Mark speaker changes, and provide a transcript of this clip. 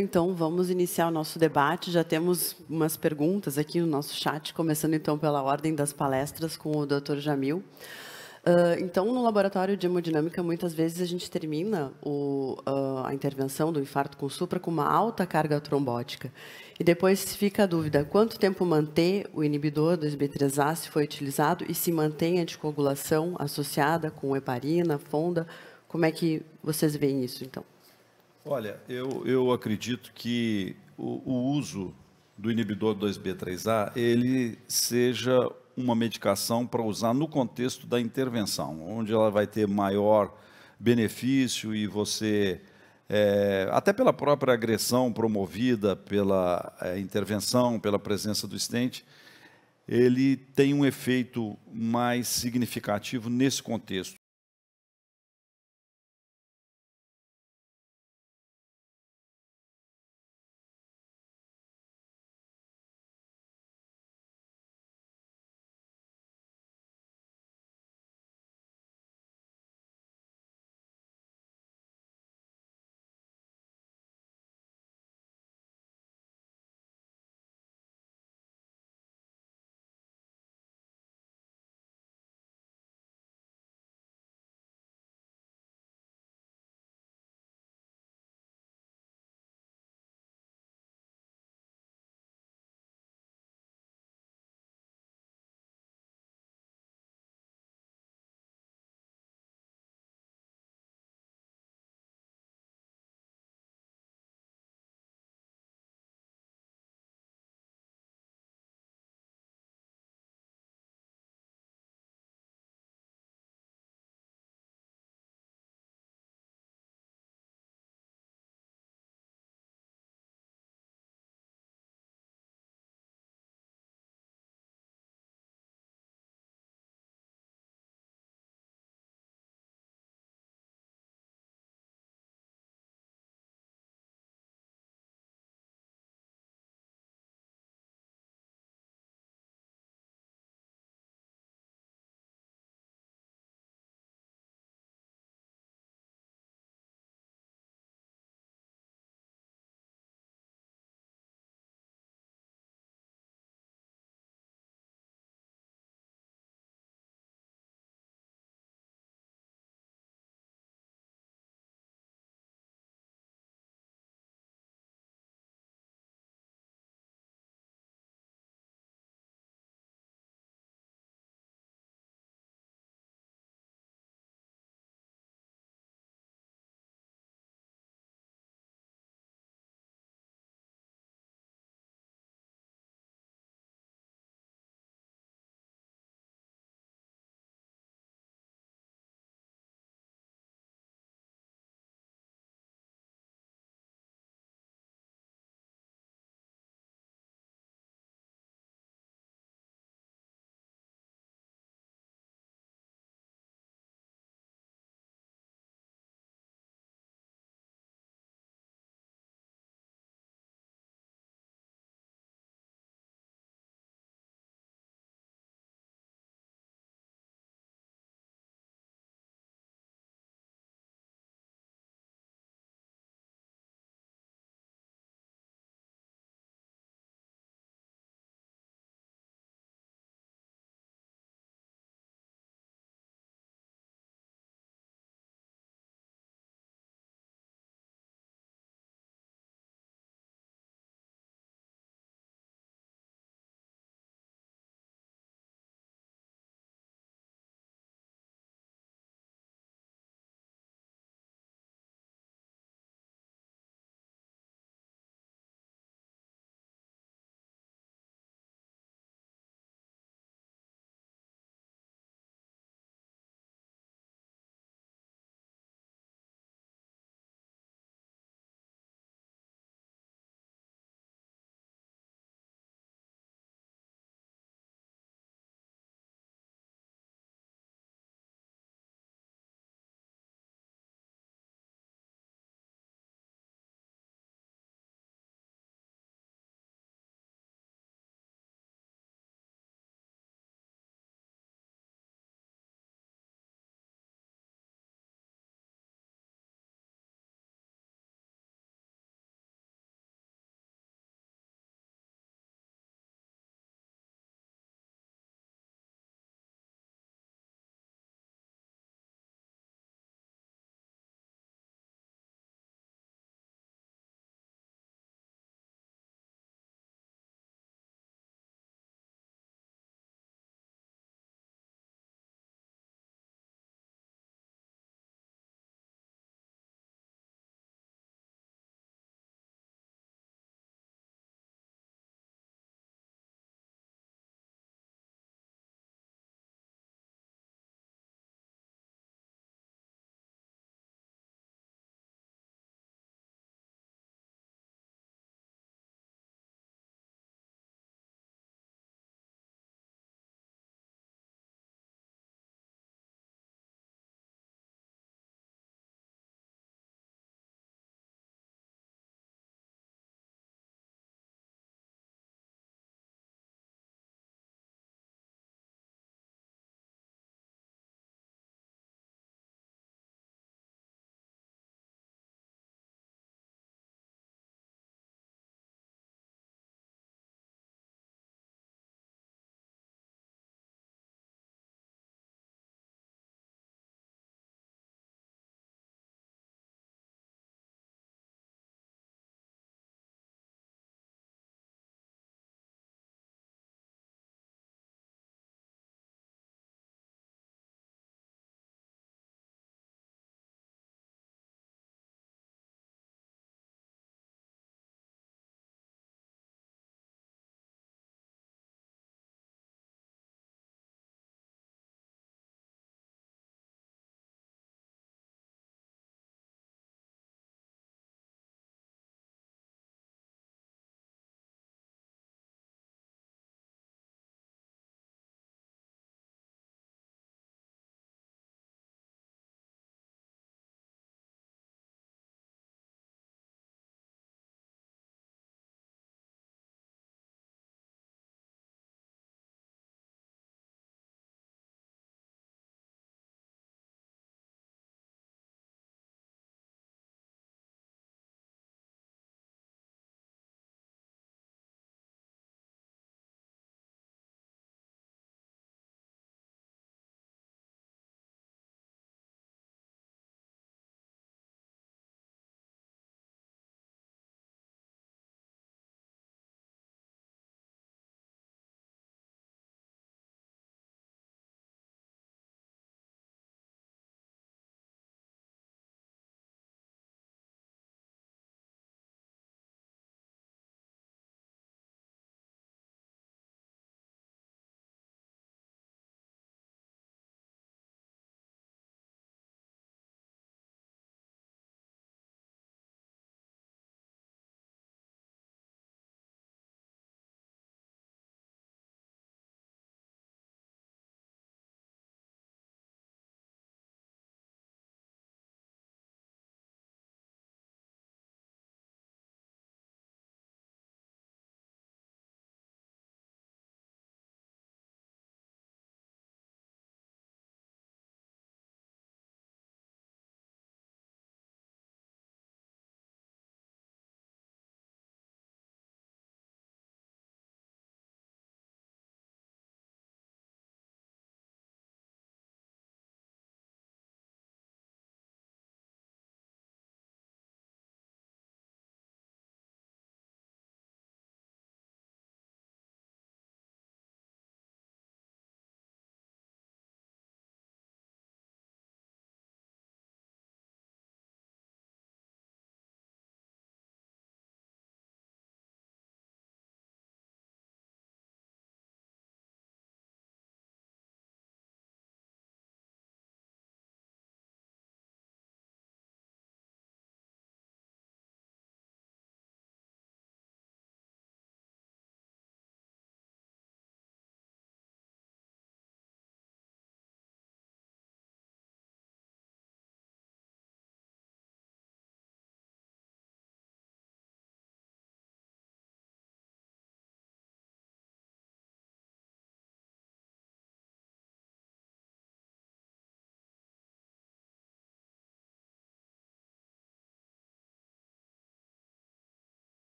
Speaker 1: então vamos iniciar o nosso debate. Já temos umas perguntas aqui no nosso chat, começando então pela ordem das palestras com o Dr. Jamil. Uh, então, no laboratório de hemodinâmica, muitas vezes a gente termina o, uh, a intervenção do infarto com supra com uma alta carga trombótica. E depois fica a dúvida, quanto tempo manter o inibidor do b 3 a se foi utilizado e se mantém a anticoagulação associada com heparina, fonda? Como é que vocês veem isso, então?
Speaker 2: Olha, eu, eu acredito que o, o uso do inibidor 2B3A, ele seja uma medicação para usar no contexto da intervenção, onde ela vai ter maior benefício e você, é, até pela própria agressão promovida pela é, intervenção, pela presença do estente, ele tem um efeito mais significativo nesse contexto.